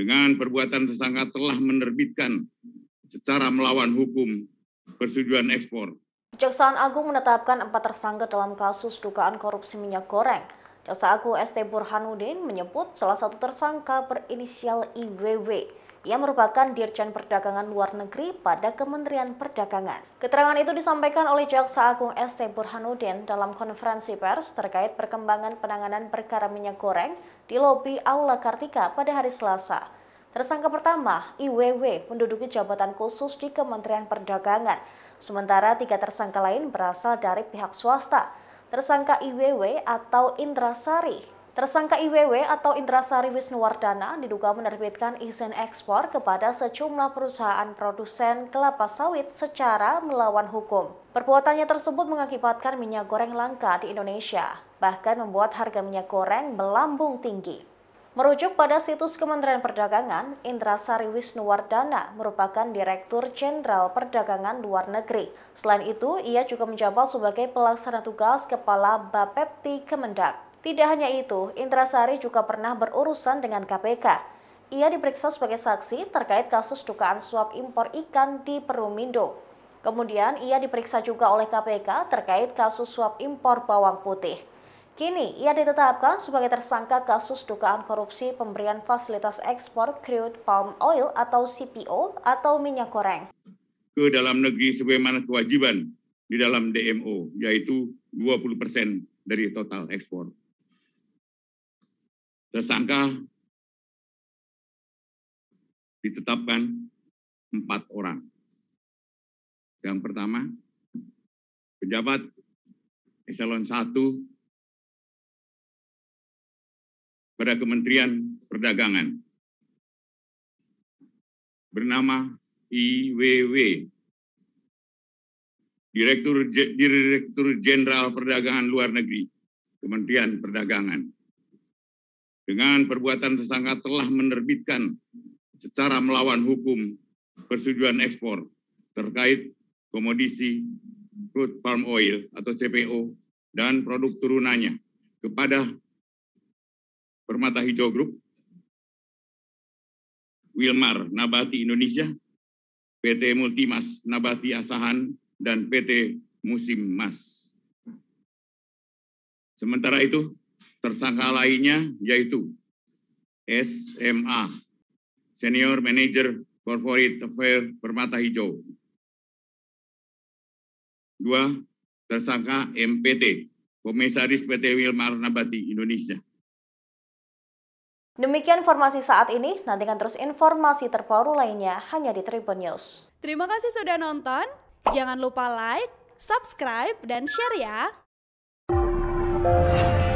Dengan perbuatan tersangka telah menerbitkan secara melawan hukum persetujuan ekspor. Kejaksaan Agung menetapkan empat tersangka dalam kasus dugaan korupsi minyak goreng. Jaksa Agung ST Burhanuddin menyebut salah satu tersangka berinisial IWW ia merupakan Dirjen Perdagangan Luar Negeri pada Kementerian Perdagangan. Keterangan itu disampaikan oleh Jaksa Agung ST Burhanuddin dalam konferensi pers terkait perkembangan penanganan perkara minyak goreng di lobi Aula Kartika pada hari Selasa. Tersangka pertama, IWW, menduduki jabatan khusus di Kementerian Perdagangan, sementara tiga tersangka lain berasal dari pihak swasta. Tersangka IWW atau Indrasari Tersangka IWW atau Indrasari Wisnuwardana diduga menerbitkan izin ekspor kepada sejumlah perusahaan produsen kelapa sawit secara melawan hukum. Perbuatannya tersebut mengakibatkan minyak goreng langka di Indonesia, bahkan membuat harga minyak goreng melambung tinggi. Merujuk pada situs Kementerian Perdagangan, Indrasari Wisnuwardana merupakan Direktur Jenderal Perdagangan Luar Negeri. Selain itu, ia juga menjabat sebagai pelaksana tugas Kepala Bapepti Kemendak. Tidak hanya itu, Sari juga pernah berurusan dengan KPK. Ia diperiksa sebagai saksi terkait kasus dugaan suap impor ikan di Perumindo. Kemudian ia diperiksa juga oleh KPK terkait kasus suap impor bawang putih. Kini ia ditetapkan sebagai tersangka kasus dugaan korupsi pemberian fasilitas ekspor crude palm oil atau CPO atau minyak goreng. Ke dalam negeri sebagaimana kewajiban di dalam DMO yaitu 20% dari total ekspor. Tersangka ditetapkan empat orang. Yang pertama, pejabat eselon 1 pada Kementerian Perdagangan bernama IWW Direktur Direktur Jenderal Perdagangan Luar Negeri Kementerian Perdagangan dengan perbuatan tersangka telah menerbitkan secara melawan hukum persetujuan ekspor terkait komodisi crude palm oil atau CPO dan produk turunannya kepada Permata Hijau Group, Wilmar Nabati Indonesia, PT Multimas Nabati Asahan, dan PT Musim Mas. Sementara itu, Tersangka lainnya yaitu SMA, Senior Manager Corporate Affairs Permata Hijau. Dua, tersangka MPT, Komisaris PT Wilmar Nabati Indonesia. Demikian informasi saat ini, nantikan terus informasi terbaru lainnya hanya di Tribun News. Terima kasih sudah nonton, jangan lupa like, subscribe, dan share ya!